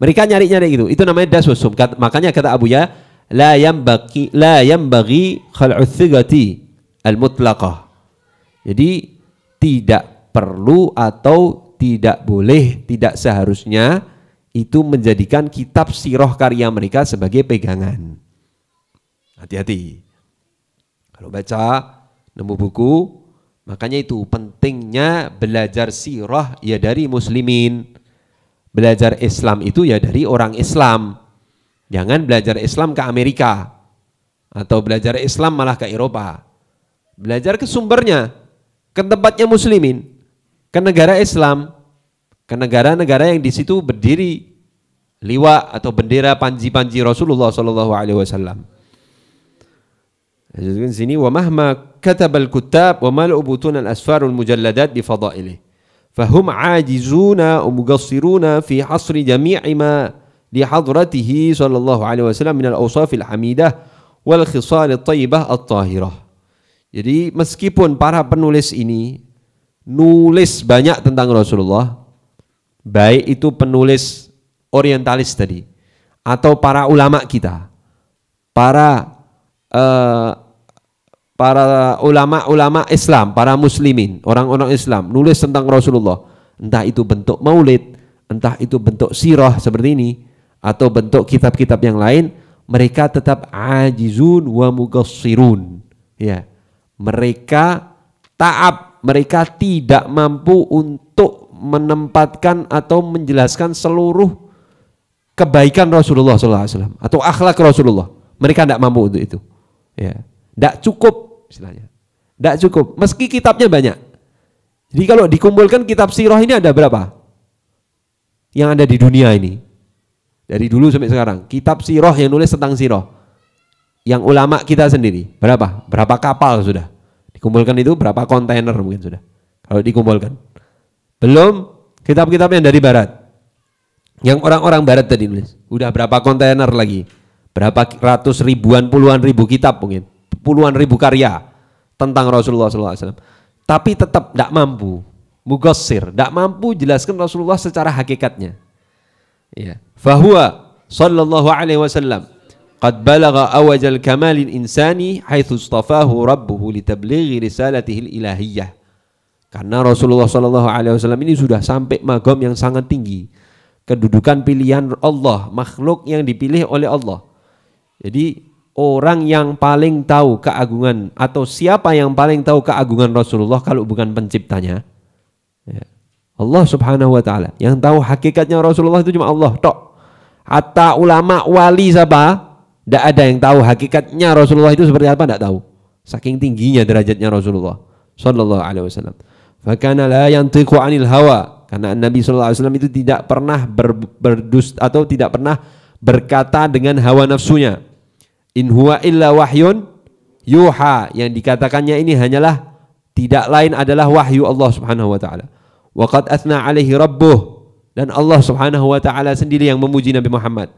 Mereka nyari-nyari gitu. Itu namanya das wasum. Makanya kata Abu ya, la yambaki la yambagi al mutlaqah. Jadi tidak perlu atau tidak boleh, tidak seharusnya itu menjadikan kitab sirah karya mereka sebagai pegangan. Hati-hati. Kalau baca, nemu buku, makanya itu pentingnya belajar sirah ya dari muslimin. Belajar Islam itu ya dari orang Islam Jangan belajar Islam ke Amerika atau belajar Islam malah ke Eropa. Belajar ke sumbernya, ke tempatnya muslimin, ke negara Islam, ke negara-negara yang di situ berdiri liwa atau bendera panji-panji Rasulullah sallallahu alaihi wasallam. Di sini wa mahma katabal kuttab wa ubutun al asfarul mujalladat bi fadailih. fahum عاجزون ومقصرون fi hasri جميع li hadratihi sallallahu alaihi wasallam minal awsafil hamidah wal khisal tayyibah at-tahirah. Jadi meskipun para penulis ini nulis banyak tentang Rasulullah, baik itu penulis orientalis tadi atau para ulama kita, para uh, para ulama-ulama Islam, para muslimin, orang-orang Islam nulis tentang Rasulullah. Entah itu bentuk maulid, entah itu bentuk sirah seperti ini atau bentuk kitab-kitab yang lain, mereka tetap ajizun wa mugassirun. Ya. Mereka taab, mereka tidak mampu untuk menempatkan atau menjelaskan seluruh kebaikan Rasulullah SAW atau akhlak Rasulullah. Mereka tidak mampu untuk itu. Ya. Tidak cukup istilahnya. Tidak cukup. Meski kitabnya banyak. Jadi kalau dikumpulkan kitab sirah ini ada berapa? Yang ada di dunia ini dari dulu sampai sekarang. Kitab siroh yang nulis tentang siroh. Yang ulama kita sendiri. Berapa? Berapa kapal sudah? Dikumpulkan itu berapa kontainer mungkin sudah. Kalau dikumpulkan. Belum kitab-kitab yang dari barat. Yang orang-orang barat tadi nulis. Udah berapa kontainer lagi? Berapa ratus ribuan, puluhan ribu kitab mungkin. Puluhan ribu karya tentang Rasulullah SAW. Tapi tetap tidak mampu. mugosir Tidak mampu jelaskan Rasulullah secara hakikatnya Ya. Fahuwa sallallahu alaihi wasallam qad balagha awajal kamalil insani haitsu istafahu rabbuhu litablighi risalatihi Ilahiyah. Karena Rasulullah sallallahu alaihi wasallam ini sudah sampai magam yang sangat tinggi. Kedudukan pilihan Allah, makhluk yang dipilih oleh Allah. Jadi orang yang paling tahu keagungan atau siapa yang paling tahu keagungan Rasulullah kalau bukan penciptanya? Ya. Allah Subhanahu wa taala. Yang tahu hakikatnya Rasulullah itu cuma Allah tok. Hatta ulama wali siapa? Tidak ada yang tahu hakikatnya Rasulullah itu seperti apa tidak tahu. Saking tingginya derajatnya Rasulullah sallallahu alaihi wasallam. Fakana la yantiqu anil hawa karena Nabi sallallahu alaihi wasallam itu tidak pernah ber, berdust atau tidak pernah berkata dengan hawa nafsunya. In huwa illa wahyun yuha yang dikatakannya ini hanyalah tidak lain adalah wahyu Allah Subhanahu wa taala. Waqad athna alaihi rabbuh. Dan Allah subhanahu wa ta'ala sendiri yang memuji Nabi Muhammad.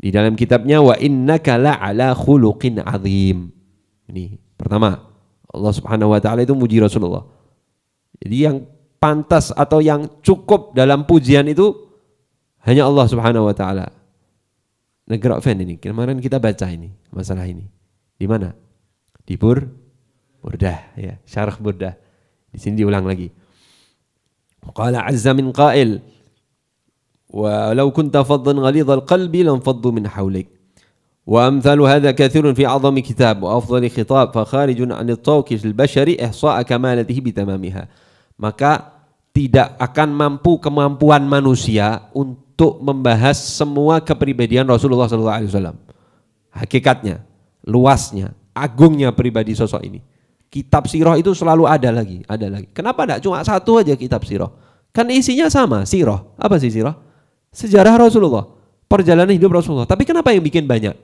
Di dalam kitabnya, wa innaka la'ala khuluqin azim. Ini pertama, Allah subhanahu wa ta'ala itu muji Rasulullah. Jadi yang pantas atau yang cukup dalam pujian itu hanya Allah subhanahu wa ta'ala. Negara fan ini, kemarin kita baca ini, masalah ini. Di mana? Di Bur, Burdah, ya, Syarah Burdah. Di sini diulang lagi. وقال عز من قائل ولو كنت فظا غليظ القلب لانفضوا من حولك وأمثال هذا كثير في أعظم كتاب وأفضل خطاب فخارج عن الطوكش البشري إحصاء كمالته بتمامها maka tidak akan mampu kemampuan manusia untuk membahas semua kepribadian Rasulullah SAW. Hakikatnya, luasnya, agungnya pribadi sosok ini. Kitab Sirah itu selalu ada lagi, ada lagi. Kenapa tidak cuma satu aja kitab Sirah, Kan isinya sama, Sirah Apa sih Sirah? Sejarah Rasulullah, perjalanan hidup Rasulullah. Tapi kenapa yang bikin banyak?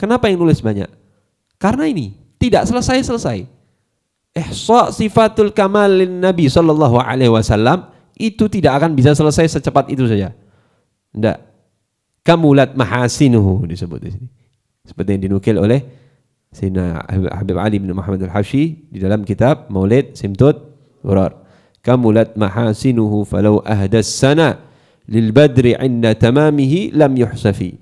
Kenapa yang nulis banyak? Karena ini tidak selesai-selesai. Eh, so sifatul kamalin Nabi Shallallahu alaihi wasallam itu tidak akan bisa selesai secepat itu saja. Tidak. Kamulat mahasinuhu disebut di sini. Seperti yang dinukil oleh سيدنا حبيب علي بن محمد الحبشي di dalam kitab Maulid Simtud Ghurar kamulat mahasinuhu falau ahdas sana lil badri inda tamamihi lam yuhsafi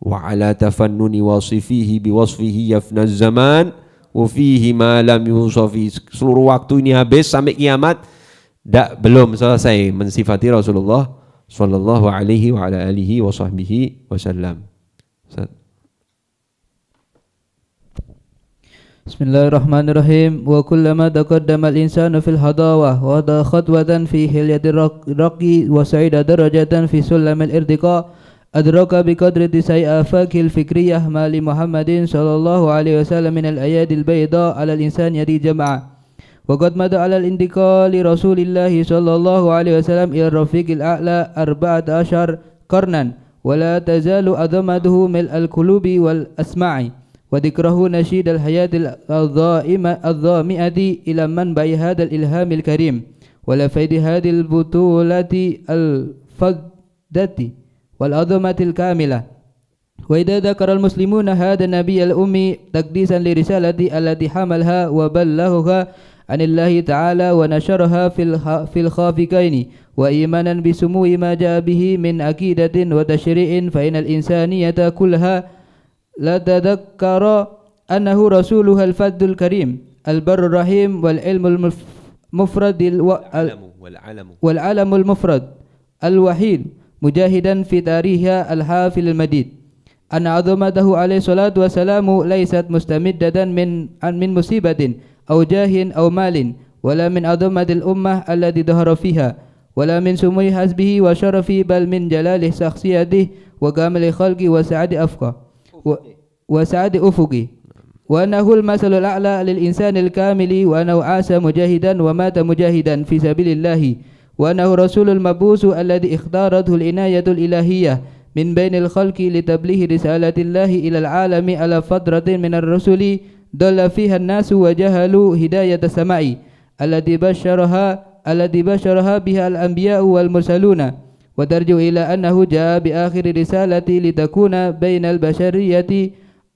wa ala tafannuni wasifihi biwasfihi yafna zaman wa fihi ma lam yusafi seluruh waktu ini habis sampai kiamat dak belum selesai mensifati Rasulullah sallallahu alaihi wa ala alihi wa sahbihi wasallam Ustaz بسم الله الرحمن الرحيم وكلما تقدم الإنسان في الهضاوة وضع خطوة في حلية الرقي وسعيد درجة في سلم الارتقاء أدرك بقدر تسع آفاك الفكرية ما لمحمد صلى الله عليه وسلم من الأيادي البيضاء على الإنسان يدي جمعة وقد مد على الانتقال لرسول الله صلى الله عليه وسلم إلى الرفيق الأعلى أربعة عشر قرنا ولا تزال أضمته ملء القلوب والأسماع وذكره نشيد الحياة الظائمة الظامئة إلى منبع هذا الإلهام الكريم ولفيد هذه البطولة الفضة والعظمة الكاملة وإذا ذكر المسلمون هذا النبي الأمي تقديسا لرسالته التي حملها وبلغها عن الله تعالى ونشرها في في الخافقين وإيمانا بسمو ما جاء به من أكيدة وتشريع فإن الإنسانية كلها لا تذكر أنه رسولها الفذ الكريم البر الرحيم والعلم المفرد الو... والعلم, والعلم, والعلم المفرد الوحيد مجاهدا في تاريخها الحافل المديد أن عظمته عليه الصلاة والسلام ليست مستمدة من من مصيبة أو جاه أو مال ولا من عظمة الأمة التي ظهر فيها ولا من سمو حسبه وشرفه بل من جلال شخصيته وكامل خلقه وسعد أفقه وسعد أفقي وأنه المثل الأعلى للإنسان الكامل وأنه عاش مجاهدا ومات مجاهدا في سبيل الله وأنه رسول المبوس الذي اختارته العناية الإلهية من بين الخلق لتبليغ رسالة الله إلى العالم على فترة من الرسل دل فيها الناس وجهلوا هداية السماء التي بشرها التي بشرها بها الأنبياء والمرسلون وترجع إلى أنه جاء بآخر رسالة لتكون بين البشرية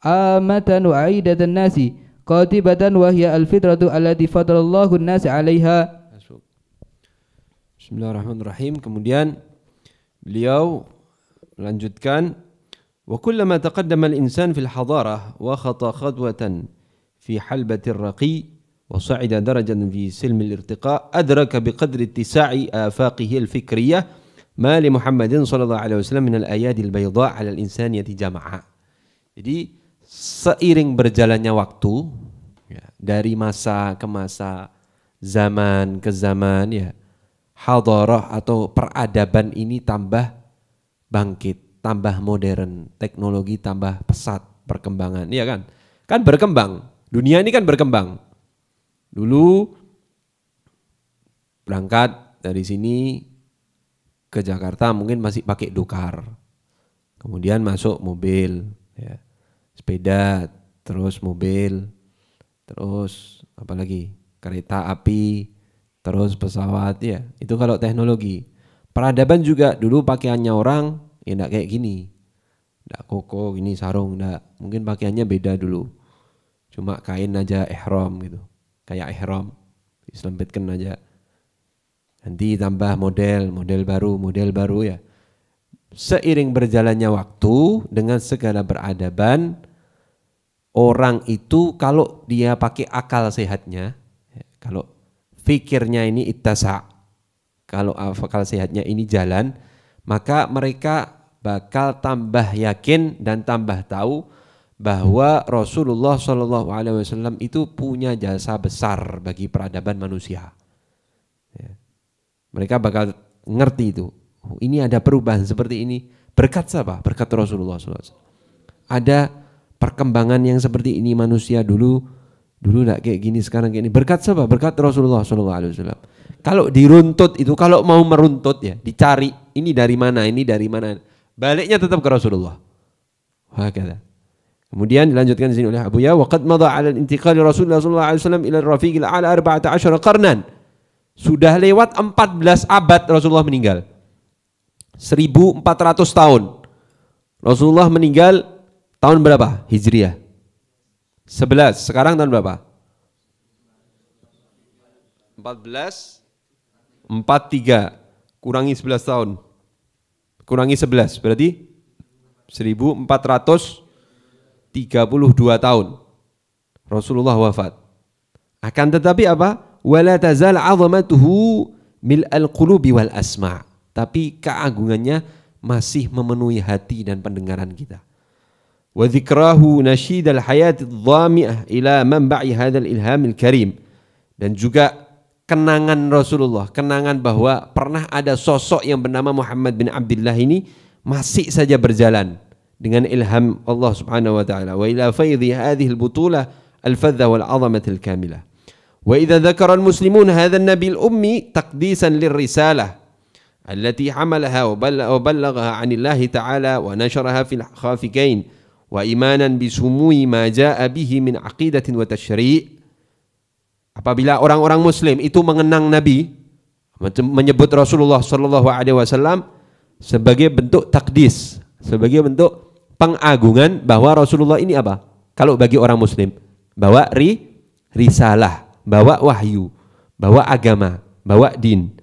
عامة وعيدة الناس قاتبة وهي الفطرة التي فطر الله الناس عليها بسم الله Kemudian beliau melanjutkan wa kullama كان وكلما تقدم الإنسان في الحضارة khata خطوة في حلبة الرقي وصعد درجة في سلم الارتقاء أدرك بقدر اتساع آفاقه الفكرية Mali Muhammadin sallallahu alaihi wasallam min al-ayadil bayda 'ala al Jadi seiring berjalannya waktu ya, dari masa ke masa, zaman ke zaman ya hadarah atau peradaban ini tambah bangkit, tambah modern, teknologi tambah pesat perkembangan, iya kan? Kan berkembang. Dunia ini kan berkembang. Dulu berangkat dari sini ke Jakarta mungkin masih pakai dokar. Kemudian masuk mobil, ya. sepeda, terus mobil, terus apalagi kereta api, terus pesawat ya. Itu kalau teknologi. Peradaban juga dulu pakaiannya orang ya enggak kayak gini. Enggak koko gini sarung enggak. Mungkin pakaiannya beda dulu. Cuma kain aja ihram gitu. Kayak ihram disempitkan aja Nanti tambah model, model baru, model baru ya. Seiring berjalannya waktu dengan segala beradaban, orang itu kalau dia pakai akal sehatnya, ya, kalau fikirnya ini itasa, kalau akal sehatnya ini jalan, maka mereka bakal tambah yakin dan tambah tahu bahwa Rasulullah Shallallahu Alaihi Wasallam itu punya jasa besar bagi peradaban manusia. Mereka bakal ngerti itu. Oh, ini ada perubahan seperti ini berkat siapa? Berkat Rasulullah SAW. Ada perkembangan yang seperti ini manusia dulu dulu tidak kayak gini sekarang kayak ini berkat siapa? Berkat Rasulullah SAW. Kalau diruntut itu kalau mau meruntut ya dicari ini dari mana ini dari mana baliknya tetap ke Rasulullah. Wah, Kemudian dilanjutkan di sini oleh Abu Ya waqad madha 'ala al-intiqal Rasulullah sallallahu alaihi wasallam ila ar-rafiq al-'ala 14 qarnan. Sudah lewat 14 abad Rasulullah meninggal. 1400 tahun. Rasulullah meninggal tahun berapa? Hijriah. 11. Sekarang tahun berapa? 14 43 kurangi 11 tahun. Kurangi 11 berarti 1432 tahun Rasulullah wafat. Akan tetapi apa? wala tazal 'azamatuhu mil al-qulubi wal asma' tapi keagungannya masih memenuhi hati dan pendengaran kita wa dzikrahu nashidal hayati dhami'ah ila manba'i hadzal ilhamil karim dan juga kenangan Rasulullah, kenangan bahwa pernah ada sosok yang bernama Muhammad bin Abdullah ini masih saja berjalan dengan ilham Allah Subhanahu wa taala wa ila faidhi hadhihi al-butulah al-fadha wal al kamilah وإذا ذكر المسلمون هذا muslimun الأمي تقديسا للرسالة التي حملها وبلغها عن الله تعالى ونشرها في الخافقين وإيمانا بسمو ما جاء به من عقيدة وتشريع Apabila orang-orang Muslim itu mengenang Nabi, menyebut Rasulullah Shallallahu Alaihi Wasallam sebagai bentuk takdis, sebagai bentuk pengagungan bahwa Rasulullah ini apa? Kalau bagi orang Muslim, bahwa ri risalah bawa wahyu, bawa agama, bawa din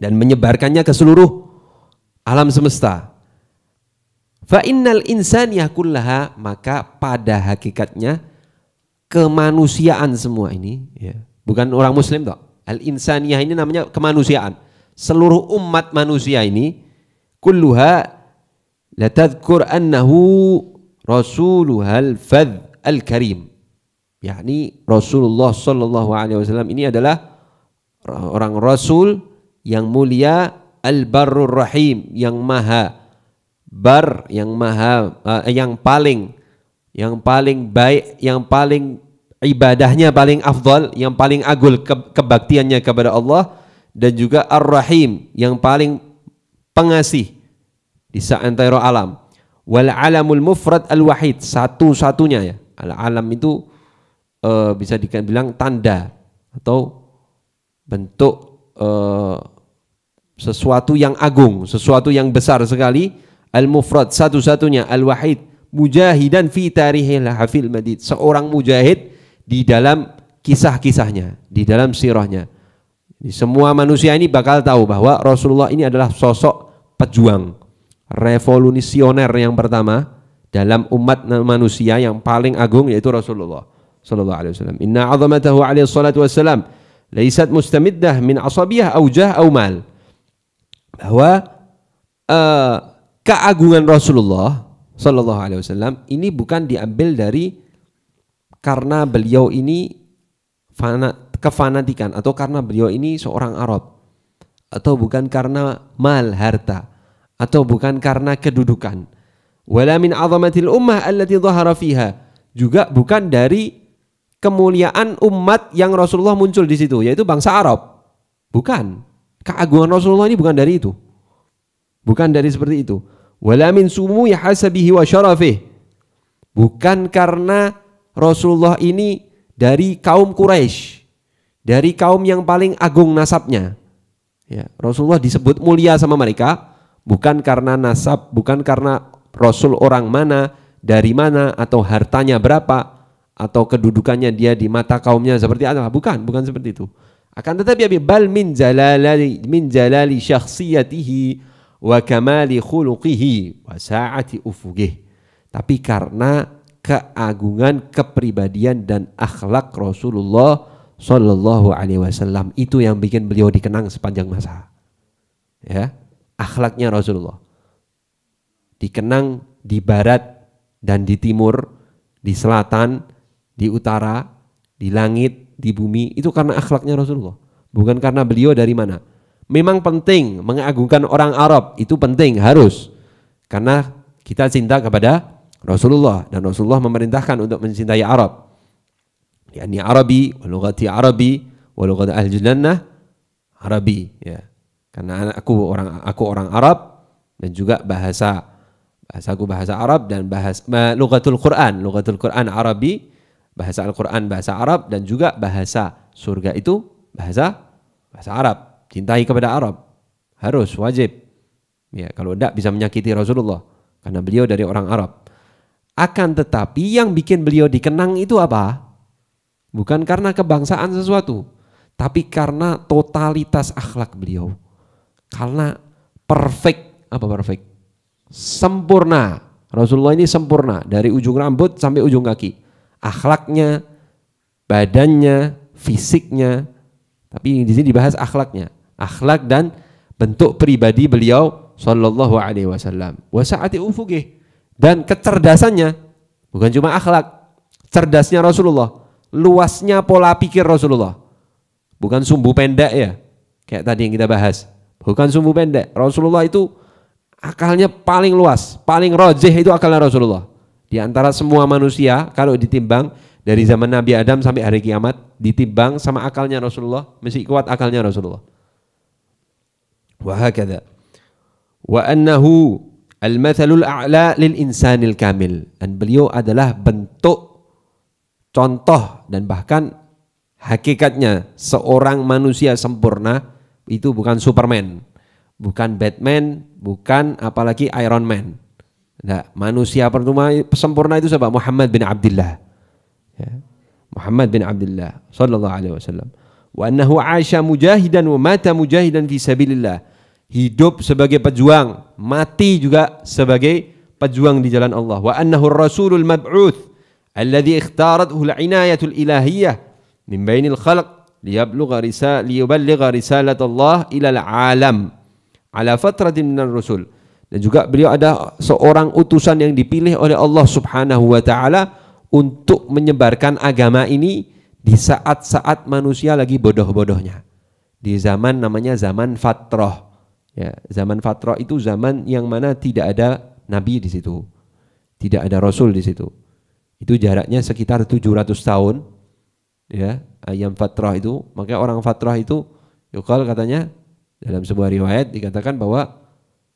dan menyebarkannya ke seluruh alam semesta. Fa innal insaniyah kullaha maka pada hakikatnya kemanusiaan semua ini ya. Bukan orang muslim toh. Al insaniyah ini namanya kemanusiaan. Seluruh umat manusia ini kulluha la annahu rasuluhal fadh al karim yakni Rasulullah Shallallahu Alaihi Wasallam ini adalah orang Rasul yang mulia al barur Rahim yang maha bar yang maha uh, yang paling yang paling baik yang paling ibadahnya paling afdal yang paling agul ke kebaktiannya kepada Allah dan juga Ar-Rahim yang paling pengasih di seantero alam wal alamul mufrad al wahid satu-satunya ya al alam itu uh, bisa dibilang tanda atau bentuk uh, sesuatu yang agung, sesuatu yang besar sekali. Al-Mufrad satu-satunya Al-Wahid mujahidan fi tarihil hafil madid, seorang mujahid di dalam kisah-kisahnya, di dalam sirahnya. Semua manusia ini bakal tahu bahwa Rasulullah ini adalah sosok pejuang, revolusioner yang pertama dalam umat manusia yang paling agung yaitu Rasulullah sallallahu alaihi wasallam. Inna 'azamatahu alaihi salatu wassalam laisat mustamiddah min asabiyah aw jah aw mal. Bahwa uh, keagungan Rasulullah sallallahu alaihi wasallam ini bukan diambil dari karena beliau ini fana, kefanatikan atau karena beliau ini seorang Arab atau bukan karena mal harta atau bukan karena kedudukan wala min azamatil ummah allati dhahara fiha juga bukan dari kemuliaan umat yang Rasulullah muncul di situ, yaitu bangsa Arab. Bukan. Keagungan Rasulullah ini bukan dari itu. Bukan dari seperti itu. Wala min sumu yahasabihi wa syarafih. Bukan karena Rasulullah ini dari kaum Quraisy, dari kaum yang paling agung nasabnya. Ya, Rasulullah disebut mulia sama mereka bukan karena nasab, bukan karena Rasul orang mana, dari mana atau hartanya berapa, atau kedudukannya dia di mata kaumnya seperti apa? Bukan, bukan seperti itu. Akan tetapi Abi bal min jalali min jalali syakhsiyatihi wa kamali khuluqihi wa sa'ati ufugih. Tapi karena keagungan kepribadian dan akhlak Rasulullah Shallallahu Alaihi Wasallam itu yang bikin beliau dikenang sepanjang masa. Ya, akhlaknya Rasulullah dikenang di barat dan di timur, di selatan, di utara, di langit, di bumi itu karena akhlaknya Rasulullah, bukan karena beliau dari mana. Memang penting mengagungkan orang Arab, itu penting harus. Karena kita cinta kepada Rasulullah dan Rasulullah memerintahkan untuk mencintai Arab. Yani Arabi, walugati Arabi, walugat ahli jannah Arabi ya. Karena aku orang aku orang Arab dan juga bahasa bahasaku bahasa Arab dan bahasa lugatul Quran, lugatul Quran Arabi bahasa Al-Quran bahasa Arab dan juga bahasa surga itu bahasa bahasa Arab cintai kepada Arab harus wajib ya kalau tidak bisa menyakiti Rasulullah karena beliau dari orang Arab akan tetapi yang bikin beliau dikenang itu apa bukan karena kebangsaan sesuatu tapi karena totalitas akhlak beliau karena perfect apa perfect sempurna Rasulullah ini sempurna dari ujung rambut sampai ujung kaki akhlaknya, badannya, fisiknya. Tapi di sini dibahas akhlaknya, akhlak dan bentuk pribadi beliau sallallahu alaihi wasallam. Wasaati ufuge dan kecerdasannya bukan cuma akhlak, cerdasnya Rasulullah, luasnya pola pikir Rasulullah. Bukan sumbu pendek ya, kayak tadi yang kita bahas. Bukan sumbu pendek. Rasulullah itu akalnya paling luas, paling rojih itu akalnya Rasulullah. Di antara semua manusia kalau ditimbang dari zaman Nabi Adam sampai hari kiamat ditimbang sama akalnya Rasulullah, mesti kuat akalnya Rasulullah. Wa hakadha. Wa annahu al-mathalul a'la lil insanil kamil. Dan beliau adalah bentuk contoh dan bahkan hakikatnya seorang manusia sempurna itu bukan Superman, bukan Batman, bukan apalagi Iron Man. Nah, manusia pertama sempurna itu siapa? Muhammad bin Abdullah. Ya. Muhammad bin Abdullah sallallahu alaihi wasallam. Wa annahu aasha mujahidan wa mata mujahidan fi sabilillah. Hidup sebagai pejuang, mati juga sebagai pejuang di jalan Allah. Wa annahu rasulul mab'uth alladhi ikhtaratuhu al-inayatul ilahiyyah min bainil khalq liyablugha risalah liyuballigha risalat Allah ila al-alam ala fatratin min ar-rusul. al alam ala fatratin minar rusul al rusul Dan juga beliau ada seorang utusan yang dipilih oleh Allah Subhanahu wa taala untuk menyebarkan agama ini di saat-saat manusia lagi bodoh-bodohnya. Di zaman namanya zaman fatroh. Ya, zaman fatroh itu zaman yang mana tidak ada nabi di situ. Tidak ada rasul di situ. Itu jaraknya sekitar 700 tahun. Ya, ayam fatroh itu, makanya orang fatroh itu yukal katanya dalam sebuah riwayat dikatakan bahwa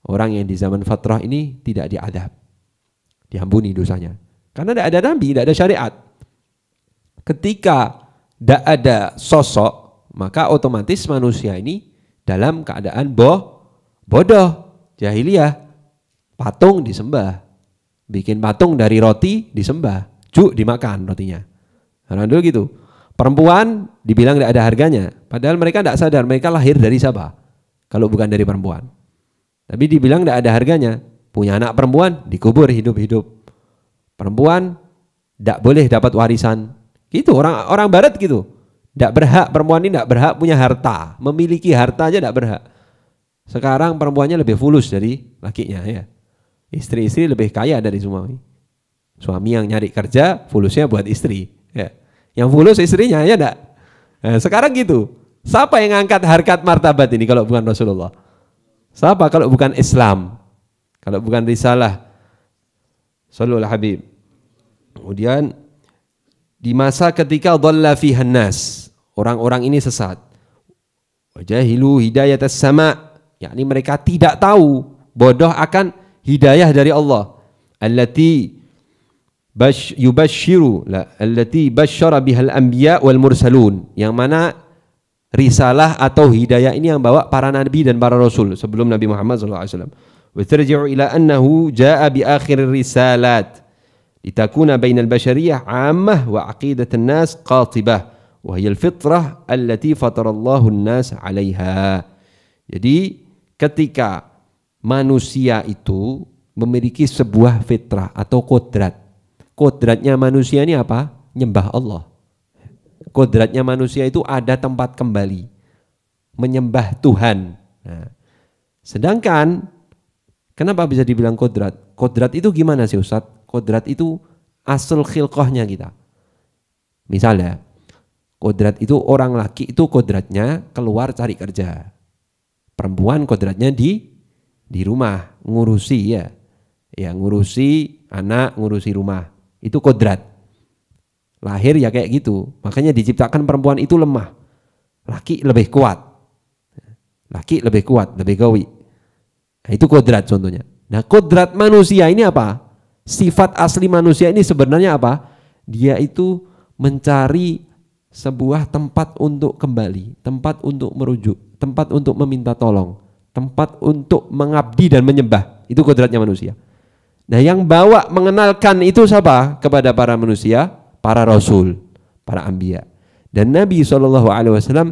Orang yang di zaman fatrah ini tidak diadab. Diampuni dosanya. Karena tidak ada nabi, tidak ada syariat. Ketika tidak ada sosok, maka otomatis manusia ini dalam keadaan boh, bodoh, jahiliyah. Patung disembah. Bikin patung dari roti disembah. Juk dimakan rotinya. Orang dulu gitu. Perempuan dibilang tidak ada harganya. Padahal mereka tidak sadar, mereka lahir dari siapa? Kalau bukan dari perempuan. Tapi dibilang tidak ada harganya. Punya anak perempuan dikubur hidup-hidup. Perempuan tidak boleh dapat warisan. Gitu orang orang barat gitu. Tidak berhak perempuan ini tidak berhak punya harta, memiliki harta aja tidak berhak. Sekarang perempuannya lebih fulus dari lakinya ya. Istri-istri lebih kaya dari suami. Suami yang nyari kerja, fulusnya buat istri. Ya. Yang fulus istrinya ya enggak. Nah, eh, sekarang gitu. Siapa yang angkat harkat martabat ini kalau bukan Rasulullah? Siapa kalau bukan Islam? Kalau bukan risalah. Sallallahu Habib. Kemudian di masa ketika dhalla fihan nas, orang-orang ini sesat. Wajahilu hidayat as-sama, yakni mereka tidak tahu bodoh akan hidayah dari Allah. Allati bash yubashiru la allati basyara bihal anbiya wal mursalun yang mana risalah atau hidayah ini yang bawa para nabi dan para rasul sebelum Nabi Muhammad SAW. Watarji'u ila annahu ja'a bi akhir risalat litakuna al bashariyah ammah wa aqidat al nas qatibah wa hiya al-fitrah allati Allah an-nas 'alaiha. Jadi ketika manusia itu memiliki sebuah fitrah atau kodrat. Kodratnya manusia ini apa? Nyembah Allah kodratnya manusia itu ada tempat kembali. Menyembah Tuhan. Nah, sedangkan, kenapa bisa dibilang kodrat? Kodrat itu gimana sih Ustadz? Kodrat itu asal khilqahnya kita. Misalnya, kodrat itu orang laki itu kodratnya keluar cari kerja. Perempuan kodratnya di di rumah, ngurusi ya. Ya ngurusi anak, ngurusi rumah. Itu kodrat. Lahir ya kayak gitu. Makanya diciptakan perempuan itu lemah. Laki lebih kuat. Laki lebih kuat, lebih gawi. Nah, itu kodrat contohnya. Nah kodrat manusia ini apa? Sifat asli manusia ini sebenarnya apa? Dia itu mencari sebuah tempat untuk kembali, tempat untuk merujuk, tempat untuk meminta tolong, tempat untuk mengabdi dan menyembah. Itu kodratnya manusia. Nah, yang bawa mengenalkan itu siapa kepada para manusia? para rasul, para ambia. Dan Nabi Shallallahu Alaihi Wasallam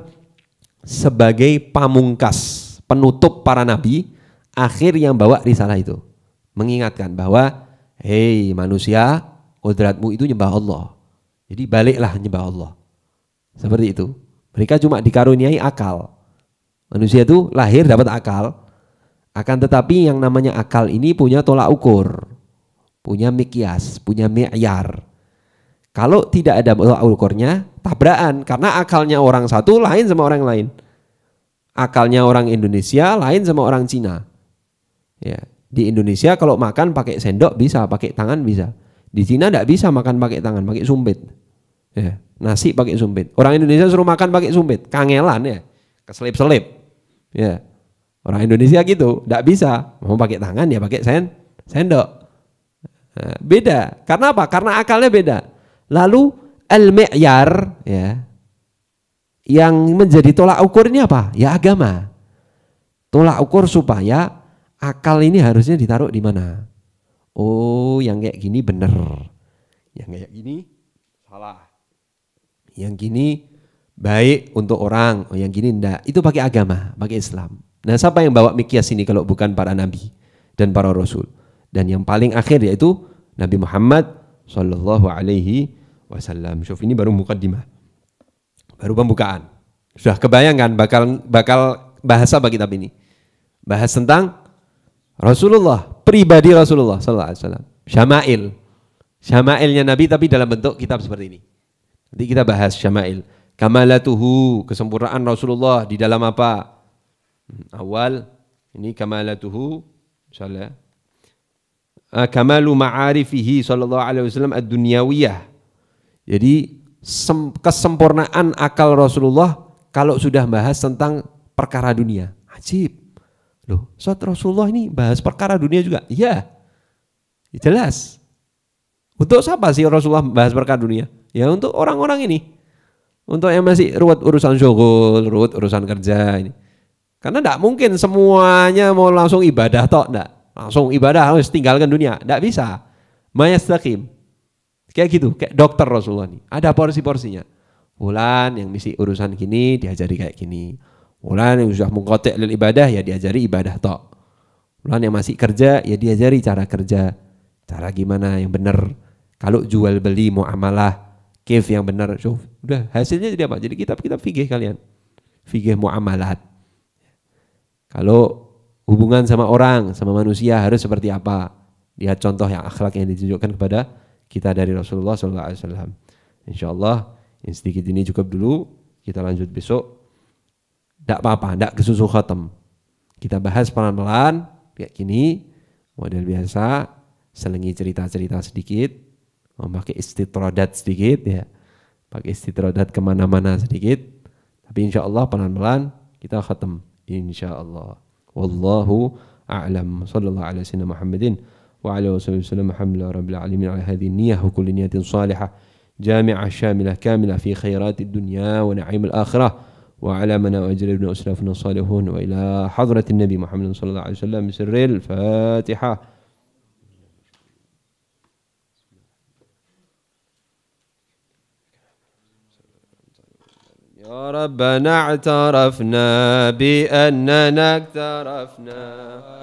sebagai pamungkas, penutup para nabi, akhir yang bawa risalah itu, mengingatkan bahwa, hei manusia, kodratmu itu nyembah Allah. Jadi baliklah nyembah Allah. Seperti itu. Mereka cuma dikaruniai akal. Manusia itu lahir dapat akal, akan tetapi yang namanya akal ini punya tolak ukur, punya mikias, punya mi'yar. Kalau tidak ada ukurnya, tabrakan karena akalnya orang satu lain sama orang lain. Akalnya orang Indonesia lain sama orang Cina. Ya, di Indonesia kalau makan pakai sendok bisa, pakai tangan bisa. Di Cina tidak bisa makan pakai tangan, pakai sumpit. Ya, nasi pakai sumpit. Orang Indonesia suruh makan pakai sumpit, kangelan ya, keselip-selip. Ya, orang Indonesia gitu, tidak bisa. Mau pakai tangan ya pakai sen, sendok. Nah, beda. Karena apa? Karena akalnya beda. Lalu al-mi'yar ya yang menjadi tolak ukurnya apa? Ya agama. Tolak ukur supaya akal ini harusnya ditaruh di mana? Oh, yang kayak gini benar. Yang kayak gini salah. Yang gini baik untuk orang, oh, yang gini ndak. Itu pakai agama, pakai Islam. Nah, siapa yang bawa mikias ini kalau bukan para nabi dan para rasul? Dan yang paling akhir yaitu Nabi Muhammad Sallallahu alaihi wasallam. Syuf ini baru mukadimah. Baru pembukaan. Sudah kebayangkan bakal bakal bahas apa kitab ini? Bahas tentang Rasulullah, pribadi Rasulullah sallallahu alaihi wasallam. Syama'il. Syama'ilnya Nabi tapi dalam bentuk kitab seperti ini. Nanti kita bahas syama'il. Kamalatuhu, kesempurnaan Rasulullah di dalam apa? Hmm, awal ini kamalatuhu, insyaallah Eh, kamalu ma'arifihi sallallahu alaihi wasallam ad-dunyawiyah. Jadi kesempurnaan akal Rasulullah kalau sudah bahas tentang perkara dunia. Ajib. Loh, saat Rasulullah ini bahas perkara dunia juga. Iya. Ya, jelas. Untuk siapa sih Rasulullah bahas perkara dunia? Ya untuk orang-orang ini. Untuk yang masih ruwet urusan syukur, ruwet urusan kerja ini. Karena tidak mungkin semuanya mau langsung ibadah toh, tidak langsung ibadah harus tinggalkan dunia. Tidak bisa. Mayastaqim. Kayak gitu, kayak dokter Rasulullah nih. Ada porsi-porsinya. Bulan yang misi urusan kini diajari kayak gini. Bulan yang sudah mengkotek lil ibadah ya diajari ibadah tok. Bulan yang masih kerja ya diajari cara kerja. Cara gimana yang benar. Kalau jual beli mau amalah, kif yang benar. So, udah hasilnya jadi apa? Jadi kitab-kitab fikih kalian. Fikih muamalat. Kalau hubungan sama orang, sama manusia harus seperti apa. Lihat contoh yang akhlak yang ditunjukkan kepada kita dari Rasulullah SAW. Insya Allah yang sedikit ini cukup dulu, kita lanjut besok. Tidak apa-apa, tidak kesusu khatam. Kita bahas pelan-pelan, kayak gini, model biasa, selengi cerita-cerita sedikit, memakai istitrodat sedikit ya, pakai istitrodat kemana-mana sedikit, tapi insya Allah pelan-pelan kita khatam, insya Allah. والله أعلم صلى الله على سيدنا محمد وعلى وصحبه وسلم الحمد لله رب العالمين على هذه النية وكل نية صالحة جامعة شاملة كاملة في خيرات الدنيا ونعيم الآخرة وعلى من وأجرنا وأسلافنا الصالحون وإلى حضرة النبي محمد صلى الله عليه وسلم بسر الفاتحة وربنا اعترفنا بأننا اقترفنا